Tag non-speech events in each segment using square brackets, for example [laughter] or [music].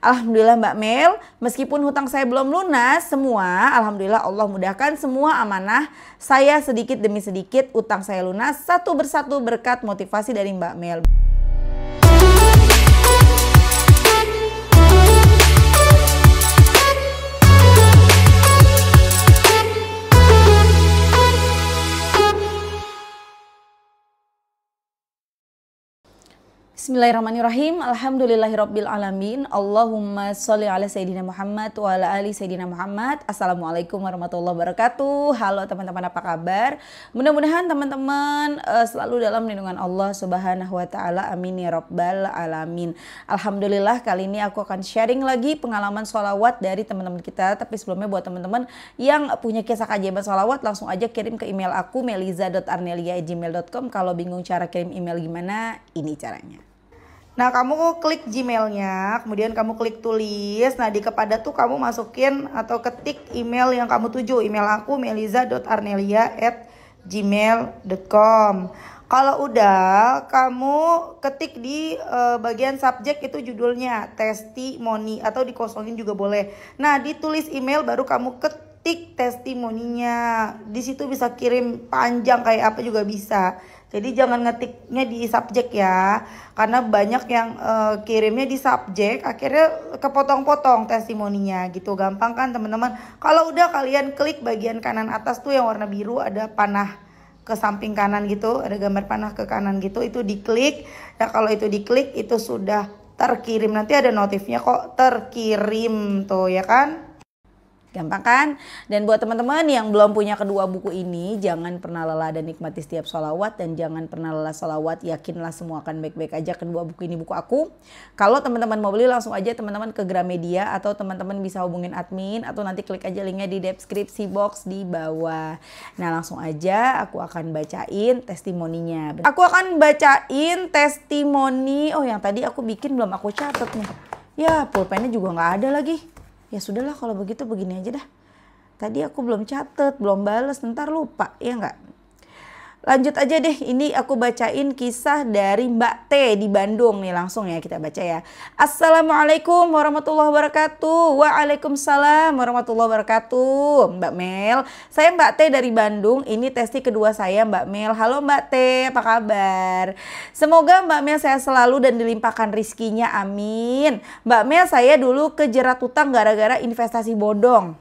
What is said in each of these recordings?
Alhamdulillah Mbak Mel, meskipun hutang saya belum lunas semua, Alhamdulillah Allah mudahkan semua amanah saya sedikit demi sedikit utang saya lunas satu persatu berkat motivasi dari Mbak Mel. Bismillahirrahmanirrahim. Alhamdulillahirabbil alamin. Allahumma sholli ala sayidina Muhammad wa ala ali sayidina Muhammad. Assalamualaikum warahmatullahi wabarakatuh. Halo teman-teman apa kabar? Mudah-mudahan teman-teman uh, selalu dalam lindungan Allah Subhanahu wa taala. Amin ya rabbal alamin. Alhamdulillah kali ini aku akan sharing lagi pengalaman sholawat dari teman-teman kita. Tapi sebelumnya buat teman-teman yang punya kisah keajaiban sholawat langsung aja kirim ke email aku meliza.arnelia@gmail.com kalau bingung cara kirim email gimana, ini caranya. Nah, kamu klik Gmailnya, kemudian kamu klik tulis. Nah, di kepada tuh kamu masukin atau ketik email yang kamu tuju. Email aku meliza.arnelia@gmail.com. Kalau udah, kamu ketik di uh, bagian subjek itu judulnya testimoni atau dikosongin juga boleh. Nah, ditulis email baru kamu ketik testimoninya. Di situ bisa kirim panjang kayak apa juga bisa. Jadi jangan ngetiknya di subjek ya, karena banyak yang uh, kirimnya di subjek, akhirnya kepotong-potong testimoninya gitu. Gampang kan teman-teman? Kalau udah kalian klik bagian kanan atas tuh yang warna biru ada panah ke samping kanan gitu, ada gambar panah ke kanan gitu, itu diklik. Nah kalau itu diklik itu sudah terkirim. Nanti ada notifnya kok terkirim tuh ya kan? Gampang kan? Dan buat teman-teman yang belum punya kedua buku ini, jangan pernah lelah dan nikmati setiap sholawat. Dan jangan pernah lelah sholawat, yakinlah semua akan baik-baik aja. Kedua buku ini buku aku. Kalau teman-teman mau beli langsung aja teman-teman ke Gramedia atau teman-teman bisa hubungin admin atau nanti klik aja linknya di deskripsi box di bawah. Nah langsung aja aku akan bacain testimoninya. Aku akan bacain testimoni, oh yang tadi aku bikin belum aku catat nih. Ya pulpennya juga nggak ada lagi ya sudahlah kalau begitu begini aja dah tadi aku belum catet belum bales ntar lupa ya nggak Lanjut aja deh, ini aku bacain kisah dari Mbak T di Bandung nih langsung ya kita baca ya. Assalamualaikum warahmatullahi wabarakatuh. Waalaikumsalam warahmatullahi wabarakatuh. Mbak Mel, saya Mbak T dari Bandung. Ini testi kedua saya Mbak Mel. Halo Mbak T, apa kabar? Semoga Mbak Mel saya selalu dan dilimpahkan rizkinya. Amin. Mbak Mel saya dulu kejerat utang gara-gara investasi bodong.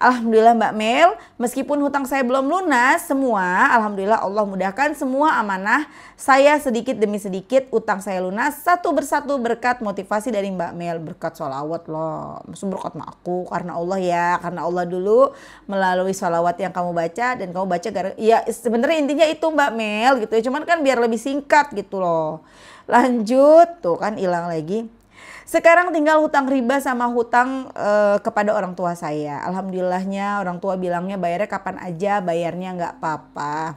Alhamdulillah Mbak Mel, meskipun hutang saya belum lunas semua, Alhamdulillah Allah mudahkan semua amanah saya sedikit demi sedikit utang saya lunas satu bersatu berkat motivasi dari Mbak Mel berkat sholawat loh maksud berkat sama aku karena Allah ya karena Allah dulu melalui sholawat yang kamu baca dan kamu baca gara ya sebenarnya intinya itu Mbak Mel gitu ya cuman kan biar lebih singkat gitu loh lanjut tuh kan hilang lagi sekarang tinggal hutang riba sama hutang uh, kepada orang tua saya. Alhamdulillahnya orang tua bilangnya bayarnya kapan aja, bayarnya nggak apa-apa.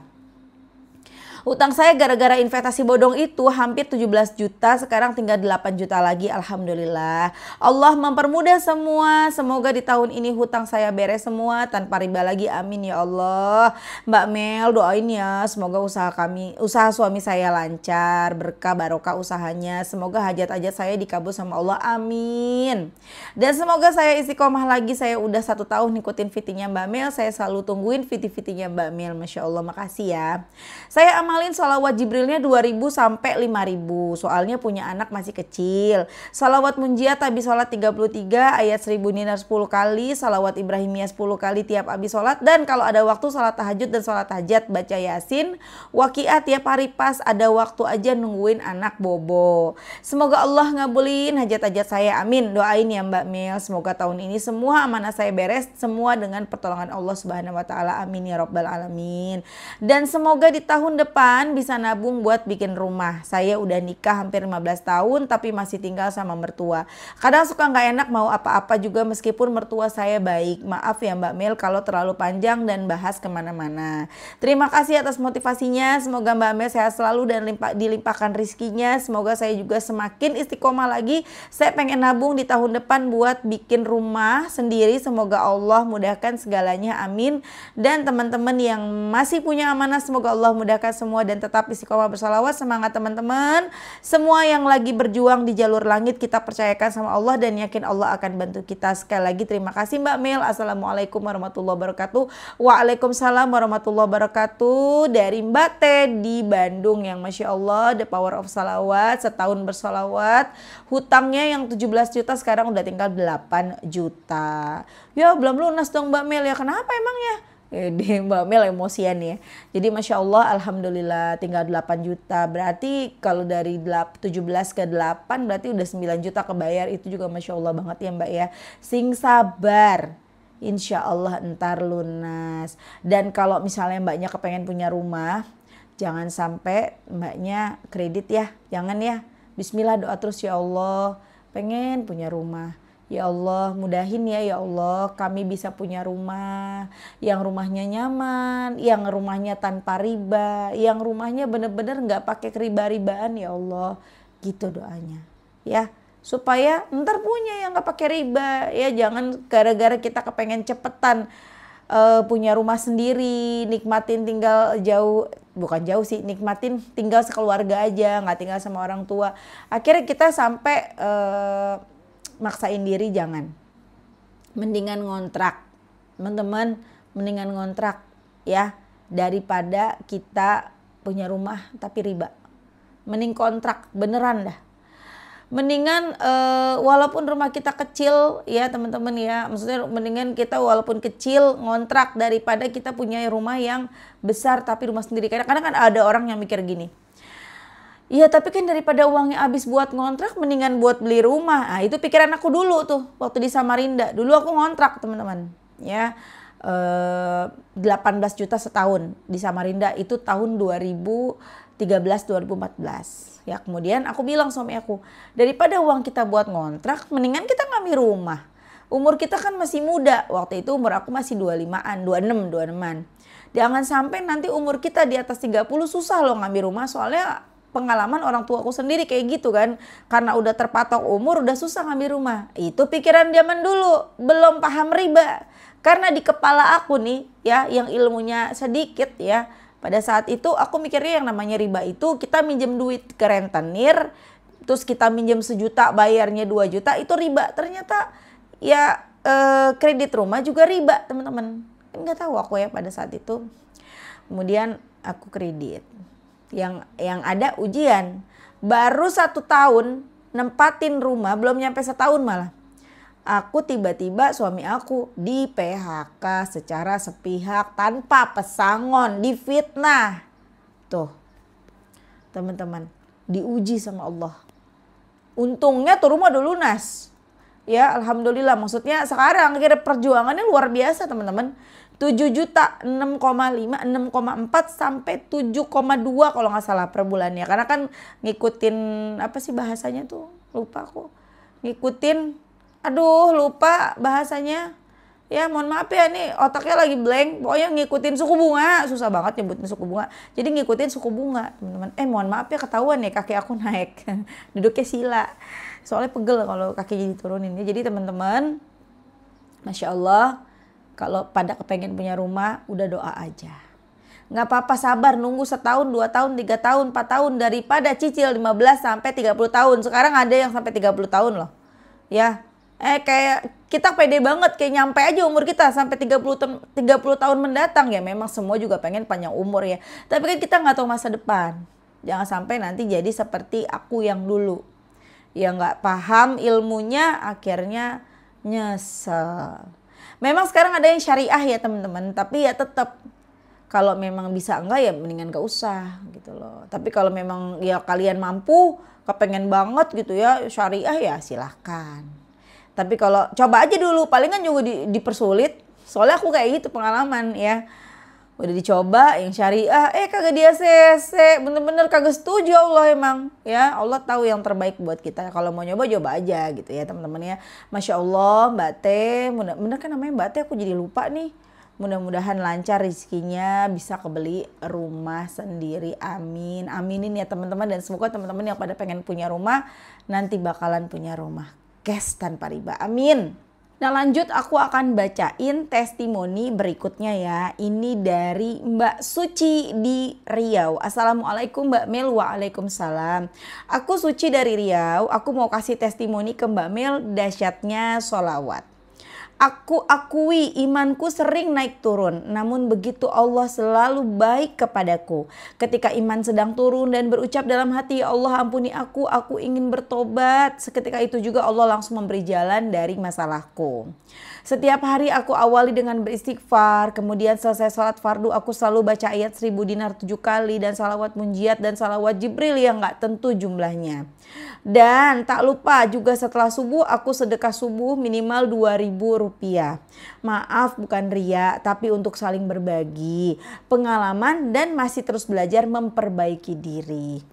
Utang saya gara-gara investasi bodong itu hampir 17 juta, sekarang tinggal 8 juta lagi alhamdulillah. Allah mempermudah semua. Semoga di tahun ini hutang saya beres semua tanpa riba lagi. Amin ya Allah. Mbak Mel doain ya, semoga usaha kami, usaha suami saya lancar, berkah barokah usahanya. Semoga hajat-hajat saya dikabul sama Allah. Amin. Dan semoga saya istiqomah lagi. Saya udah satu tahun ngikutin fitinya Mbak Mel. Saya selalu tungguin fiti-fitinya Mbak Mel. Masya Allah, makasih ya. Saya aman mahalin salawat Jibrilnya 2000 sampai 5000 soalnya punya anak masih kecil. Salawat Munjiat habis sholat 33 ayat 1000 dinar 10 kali, salawat Ibrahimiyah 10 kali tiap habis sholat dan kalau ada waktu sholat tahajud dan sholat hajat baca Yasin. wakiat tiap hari pas ada waktu aja nungguin anak bobo. Semoga Allah ngabulin hajat-hajat saya amin. Doain ya Mbak Mel semoga tahun ini semua amanah saya beres semua dengan pertolongan Allah Subhanahu wa taala amin ya rabbal alamin. Dan semoga di tahun depan kapan bisa nabung buat bikin rumah? Saya udah nikah hampir 15 tahun tapi masih tinggal sama mertua. Kadang suka nggak enak mau apa-apa juga meskipun mertua saya baik. Maaf ya Mbak Mel kalau terlalu panjang dan bahas kemana-mana. Terima kasih atas motivasinya. Semoga Mbak Mel sehat selalu dan dilimpahkan rizkinya. Semoga saya juga semakin istiqomah lagi. Saya pengen nabung di tahun depan buat bikin rumah sendiri. Semoga Allah mudahkan segalanya. Amin. Dan teman-teman yang masih punya amanah semoga Allah mudahkan semua semua dan tetap istiqomah bersalawat. Semangat teman-teman. Semua yang lagi berjuang di jalur langit kita percayakan sama Allah dan yakin Allah akan bantu kita. Sekali lagi terima kasih Mbak Mel. Assalamualaikum warahmatullahi wabarakatuh. Waalaikumsalam warahmatullahi wabarakatuh. Dari Mbak T di Bandung yang Masya Allah The Power of Salawat. Setahun bersalawat. Hutangnya yang 17 juta sekarang udah tinggal 8 juta. Ya belum lunas dong Mbak Mel ya. Kenapa emangnya? Eh, di [laughs] Mbak Mel emosian ya. Jadi Masya Allah Alhamdulillah tinggal 8 juta. Berarti kalau dari 17 ke 8 berarti udah 9 juta kebayar. Itu juga Masya Allah banget ya Mbak ya. Sing sabar. Insya Allah entar lunas. Dan kalau misalnya mbaknya kepengen punya rumah, jangan sampai mbaknya kredit ya. Jangan ya. Bismillah doa terus ya Allah. Pengen punya rumah Ya Allah, mudahin ya ya Allah, kami bisa punya rumah yang rumahnya nyaman, yang rumahnya tanpa riba, yang rumahnya bener-bener nggak pakai riba-ribaan ya Allah. Gitu doanya. Ya, supaya ntar punya yang nggak pakai riba. Ya jangan gara-gara kita kepengen cepetan uh, punya rumah sendiri, nikmatin tinggal jauh, bukan jauh sih, nikmatin tinggal sekeluarga aja, nggak tinggal sama orang tua. Akhirnya kita sampai uh, maksain diri jangan. Mendingan ngontrak. Teman-teman, mendingan ngontrak ya daripada kita punya rumah tapi riba. Mending kontrak beneran dah. Mendingan uh, walaupun rumah kita kecil ya teman-teman ya, maksudnya mendingan kita walaupun kecil ngontrak daripada kita punya rumah yang besar tapi rumah sendiri. Kadang-kadang kan ada orang yang mikir gini Iya tapi kan daripada uangnya habis buat ngontrak mendingan buat beli rumah. Nah, itu pikiran aku dulu tuh waktu di Samarinda. Dulu aku ngontrak teman-teman ya. Eh, 18 juta setahun di Samarinda itu tahun 2013 2014. Ya kemudian aku bilang suami aku daripada uang kita buat ngontrak mendingan kita ngambil rumah. Umur kita kan masih muda. Waktu itu umur aku masih 25-an, 26, 26-an. Jangan sampai nanti umur kita di atas 30 susah loh ngambil rumah soalnya pengalaman orang tuaku sendiri kayak gitu kan. Karena udah terpatok umur udah susah ngambil rumah. Itu pikiran zaman dulu, belum paham riba. Karena di kepala aku nih ya yang ilmunya sedikit ya. Pada saat itu aku mikirnya yang namanya riba itu kita minjem duit ke rentenir, terus kita minjem sejuta bayarnya dua juta itu riba. Ternyata ya eh, kredit rumah juga riba teman-teman. Nggak tahu aku ya pada saat itu. Kemudian aku kredit yang yang ada ujian. Baru satu tahun nempatin rumah belum nyampe setahun malah. Aku tiba-tiba suami aku di PHK secara sepihak tanpa pesangon, difitnah. Tuh. Teman-teman, diuji sama Allah. Untungnya tuh rumah udah lunas. Ya, alhamdulillah. Maksudnya sekarang kira perjuangannya luar biasa, teman-teman. 7 juta 6,5 6,4 sampai 7,2 kalau nggak salah per bulannya karena kan ngikutin apa sih bahasanya tuh lupa aku ngikutin aduh lupa bahasanya ya mohon maaf ya nih otaknya lagi blank pokoknya ngikutin suku bunga susah banget nyebutin suku bunga jadi ngikutin suku bunga teman-teman eh mohon maaf ya ketahuan nih ya, kaki aku naik [laughs] duduknya sila soalnya pegel kalau kaki jadi turunin ya. jadi teman-teman masya Allah kalau pada kepengen punya rumah udah doa aja. Nggak apa-apa sabar nunggu setahun, dua tahun, tiga tahun, empat tahun daripada cicil 15 sampai 30 tahun. Sekarang ada yang sampai 30 tahun loh. Ya, eh kayak kita pede banget kayak nyampe aja umur kita sampai 30 tahun 30 tahun mendatang ya memang semua juga pengen panjang umur ya tapi kan kita nggak tahu masa depan jangan sampai nanti jadi seperti aku yang dulu yang nggak paham ilmunya akhirnya nyesel Memang sekarang ada yang syariah ya teman-teman, tapi ya tetap kalau memang bisa enggak ya mendingan gak usah gitu loh. Tapi kalau memang ya kalian mampu, kepengen banget gitu ya syariah ya silahkan. Tapi kalau coba aja dulu, palingan juga di, dipersulit. Soalnya aku kayak gitu pengalaman ya udah dicoba yang syariah eh kagak dia cc bener-bener kagak setuju Allah emang ya Allah tahu yang terbaik buat kita kalau mau nyoba coba aja gitu ya teman-teman ya masya Allah Mbak T bener, bener kan namanya Mbak T aku jadi lupa nih mudah-mudahan lancar rezekinya bisa kebeli rumah sendiri amin aminin ya teman-teman dan semoga teman-teman yang pada pengen punya rumah nanti bakalan punya rumah cash tanpa riba amin Nah lanjut aku akan bacain testimoni berikutnya ya. Ini dari Mbak Suci di Riau. Assalamualaikum Mbak Mel, waalaikumsalam. Aku Suci dari Riau, aku mau kasih testimoni ke Mbak Mel dasyatnya solawat. Aku akui imanku sering naik turun, namun begitu Allah selalu baik kepadaku. Ketika iman sedang turun dan berucap dalam hati, ya Allah, ampuni aku, aku ingin bertobat." Seketika itu juga Allah langsung memberi jalan dari masalahku. Setiap hari aku awali dengan beristighfar, kemudian selesai sholat fardu aku selalu baca ayat seribu dinar tujuh kali dan salawat munjiat dan salawat Jibril yang gak tentu jumlahnya. Dan tak lupa juga setelah subuh aku sedekah subuh minimal ribu rupiah rupiah. Maaf bukan ria, tapi untuk saling berbagi pengalaman dan masih terus belajar memperbaiki diri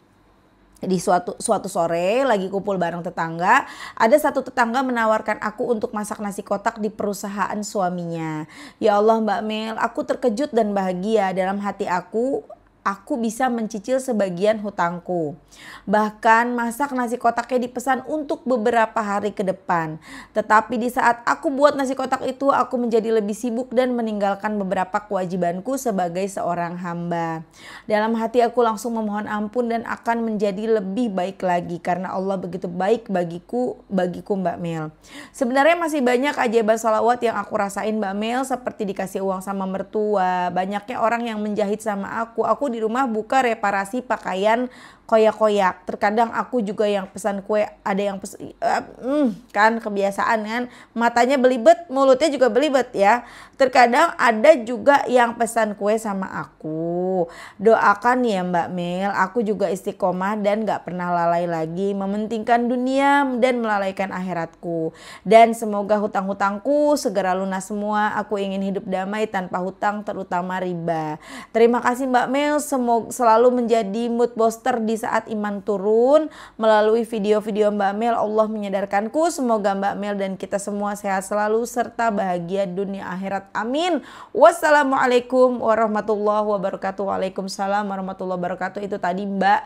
di suatu suatu sore lagi kumpul bareng tetangga, ada satu tetangga menawarkan aku untuk masak nasi kotak di perusahaan suaminya. Ya Allah Mbak Mel, aku terkejut dan bahagia dalam hati aku aku bisa mencicil sebagian hutangku. Bahkan masak nasi kotaknya dipesan untuk beberapa hari ke depan. Tetapi di saat aku buat nasi kotak itu aku menjadi lebih sibuk dan meninggalkan beberapa kewajibanku sebagai seorang hamba. Dalam hati aku langsung memohon ampun dan akan menjadi lebih baik lagi karena Allah begitu baik bagiku, bagiku Mbak Mel. Sebenarnya masih banyak ajaiban salawat yang aku rasain Mbak Mel seperti dikasih uang sama mertua, banyaknya orang yang menjahit sama aku. Aku di rumah buka reparasi pakaian koyak-koyak. Terkadang aku juga yang pesan kue, ada yang pesan, uh, eh, hmm, kan kebiasaan kan, matanya belibet, mulutnya juga belibet ya. Terkadang ada juga yang pesan kue sama aku. Doakan ya Mbak Mel, aku juga istiqomah dan gak pernah lalai lagi, mementingkan dunia dan melalaikan akhiratku. Dan semoga hutang-hutangku segera lunas semua, aku ingin hidup damai tanpa hutang terutama riba. Terima kasih Mbak Mel, semoga selalu menjadi mood booster di saat iman turun melalui video-video Mbak Mel Allah menyadarkanku semoga Mbak Mel dan kita semua sehat selalu serta bahagia dunia akhirat amin wassalamualaikum warahmatullahi wabarakatuh waalaikumsalam warahmatullahi wabarakatuh itu tadi Mbak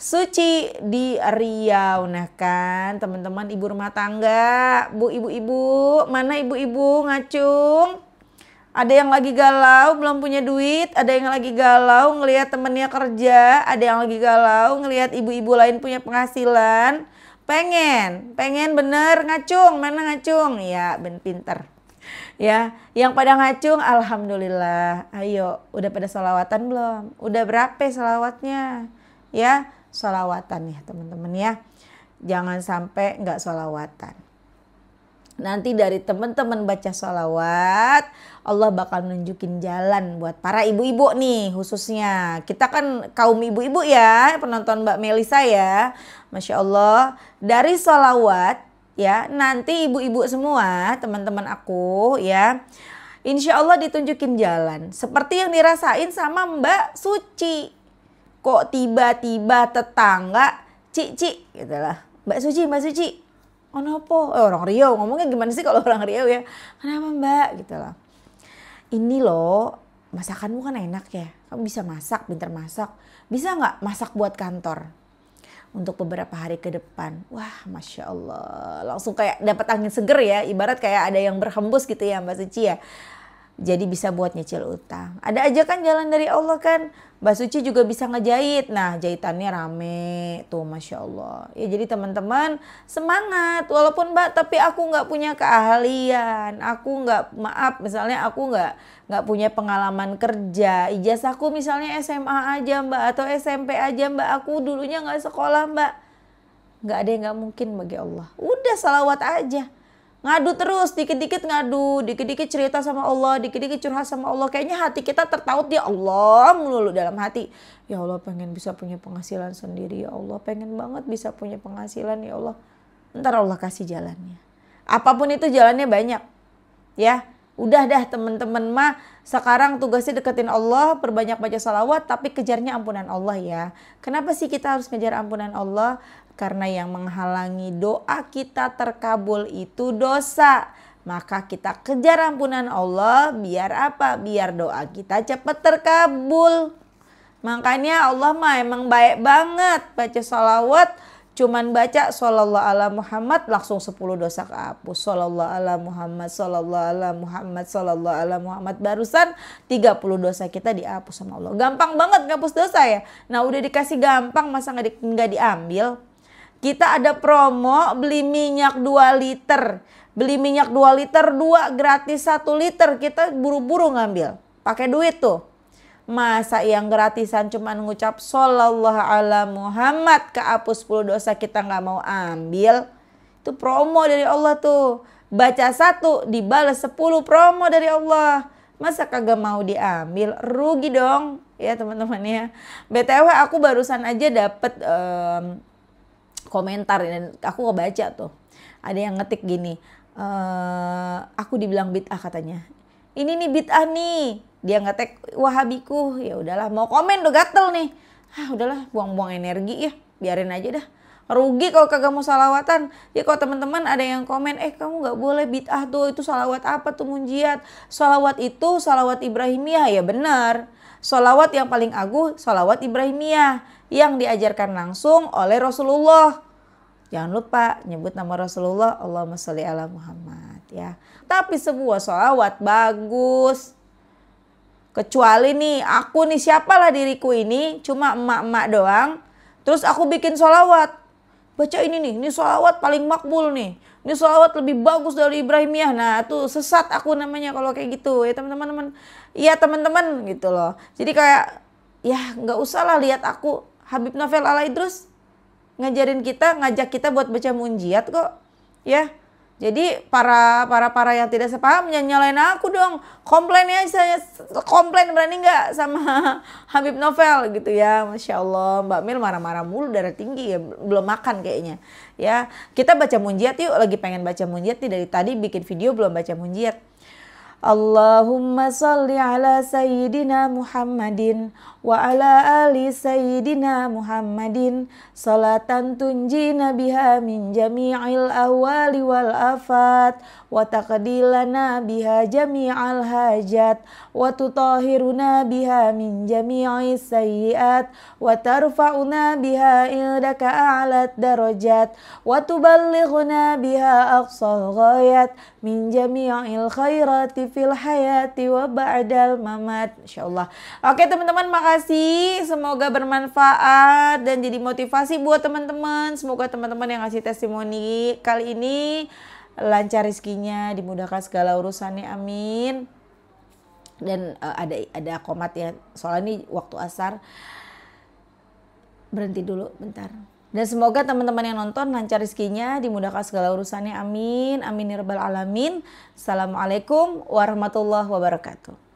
Suci di Riau. Nah kan teman-teman ibu rumah tangga, bu ibu-ibu, mana ibu-ibu ngacung? Ada yang lagi galau belum punya duit, ada yang lagi galau ngelihat temennya kerja, ada yang lagi galau ngelihat ibu-ibu lain punya penghasilan. Pengen, pengen bener ngacung, mana ngacung? Ya, ben pinter. Ya, yang pada ngacung alhamdulillah. Ayo, udah pada solawatan belum? Udah berapa solawatnya? Ya, solawatan ya teman-teman ya. Jangan sampai nggak solawatan. Nanti dari teman-teman baca solawat, Allah bakal nunjukin jalan buat para ibu-ibu nih khususnya. Kita kan kaum ibu-ibu ya, penonton Mbak Melisa ya. Masya Allah, dari sholawat ya, nanti ibu-ibu semua, teman-teman aku ya, Insya Allah ditunjukin jalan. Seperti yang dirasain sama Mbak Suci. Kok tiba-tiba tetangga cici gitu lah. Mbak Suci, Mbak Suci. Oh eh, po orang Rio ngomongnya gimana sih kalau orang Rio ya? Kenapa Mbak gitu lah ini loh masakanmu kan enak ya kamu bisa masak pinter masak bisa nggak masak buat kantor untuk beberapa hari ke depan wah masya allah langsung kayak dapat angin seger ya ibarat kayak ada yang berhembus gitu ya mbak Suci ya jadi bisa buat nyicil utang. Ada aja kan jalan dari Allah kan. Mbak Suci juga bisa ngejahit. Nah jahitannya rame tuh Masya Allah. Ya jadi teman-teman semangat. Walaupun Mbak tapi aku nggak punya keahlian. Aku nggak maaf misalnya aku nggak nggak punya pengalaman kerja. Ijazahku misalnya SMA aja Mbak atau SMP aja Mbak. Aku dulunya nggak sekolah Mbak. Nggak ada yang nggak mungkin bagi Allah. Udah salawat aja Ngadu terus, dikit-dikit ngadu, dikit-dikit cerita sama Allah, dikit-dikit curhat sama Allah. Kayaknya hati kita tertaut di Allah melulu dalam hati. Ya Allah pengen bisa punya penghasilan sendiri ya Allah. Pengen banget bisa punya penghasilan ya Allah. Ntar Allah kasih jalannya. Apapun itu jalannya banyak. Ya, Udah dah teman-teman mah sekarang tugasnya deketin Allah, perbanyak baca salawat, tapi kejarnya ampunan Allah ya. Kenapa sih kita harus ngejar ampunan Allah? Karena yang menghalangi doa kita terkabul itu dosa. Maka kita kejar ampunan Allah biar apa? Biar doa kita cepat terkabul. Makanya Allah mah emang baik banget baca salawat Cuman baca sallallahu ala Muhammad langsung 10 dosa kehapus. Sallallahu ala Muhammad, sallallahu ala Muhammad, sallallahu ala Muhammad. Barusan 30 dosa kita dihapus sama Allah. Gampang banget ngapus dosa ya. Nah udah dikasih gampang masa nggak di, diambil? Kita ada promo beli minyak 2 liter. Beli minyak 2 liter 2 gratis 1 liter. Kita buru-buru ngambil. Pakai duit tuh. Masa yang gratisan cuma ngucap Sallallahu ala Muhammad apus 10 dosa kita nggak mau ambil. Itu promo dari Allah tuh. Baca satu dibalas 10 promo dari Allah. Masa kagak mau diambil? Rugi dong ya teman-teman ya. BTW aku barusan aja dapet um, komentar dan aku kebaca tuh. Ada yang ngetik gini, Uh, aku dibilang bid'ah katanya ini nih bid'ah nih dia nggak ngetek wahabiku ya udahlah mau komen udah gatel nih ah udahlah buang-buang energi ya biarin aja dah rugi kalau kagak mau salawatan. Ya kalau teman-teman ada yang komen, eh kamu nggak boleh bid'ah tuh, itu salawat apa tuh munjiat? Salawat itu salawat Ibrahimiyah, ya benar. Salawat yang paling agung, salawat Ibrahimiyah yang diajarkan langsung oleh Rasulullah. Jangan lupa nyebut nama Rasulullah, Allahumma sholli ala Muhammad ya. Tapi sebuah sholawat bagus. Kecuali nih aku nih siapalah diriku ini cuma emak-emak doang. Terus aku bikin sholawat. Baca ini nih, ini sholawat paling makbul nih. Ini sholawat lebih bagus dari Ibrahimiyah. Nah tuh sesat aku namanya kalau kayak gitu ya teman-teman. Iya teman-teman gitu loh. Jadi kayak ya nggak usah lah lihat aku. Habib Novel Ala Idrus ngajarin kita, ngajak kita buat baca munjiat kok. Ya, jadi para para para yang tidak sepaham nyalain aku dong. Komplainnya ya, saya komplain berani nggak sama [laughs] Habib Novel gitu ya. Masya Allah Mbak Mil marah-marah mulu darah tinggi ya belum makan kayaknya. Ya kita baca munjiat yuk lagi pengen baca munjiat nih dari tadi bikin video belum baca munjiat. Allahumma salli ala sayyidina Muhammadin wa ala ali sayyidina Muhammadin salatan Tunji Nabiha min jami'il awali wal afat wa taqdilana biha jami'al hajat wa tutahiruna biha min jami'is sayyiat wa tarfa'una biha indaka a'lat darajat wa tuballighuna biha aqsal ghayat min jami'il khairati fil hayati wa ba'dal mamat insyaallah oke teman-teman maka kasih. Semoga bermanfaat dan jadi motivasi buat teman-teman. Semoga teman-teman yang ngasih testimoni kali ini lancar rezekinya, dimudahkan segala urusannya. Amin. Dan uh, ada ada komat ya. Soalnya ini waktu asar berhenti dulu bentar. Dan semoga teman-teman yang nonton lancar rezekinya, dimudahkan segala urusannya. Amin. Amin ya alamin. Assalamualaikum warahmatullahi wabarakatuh.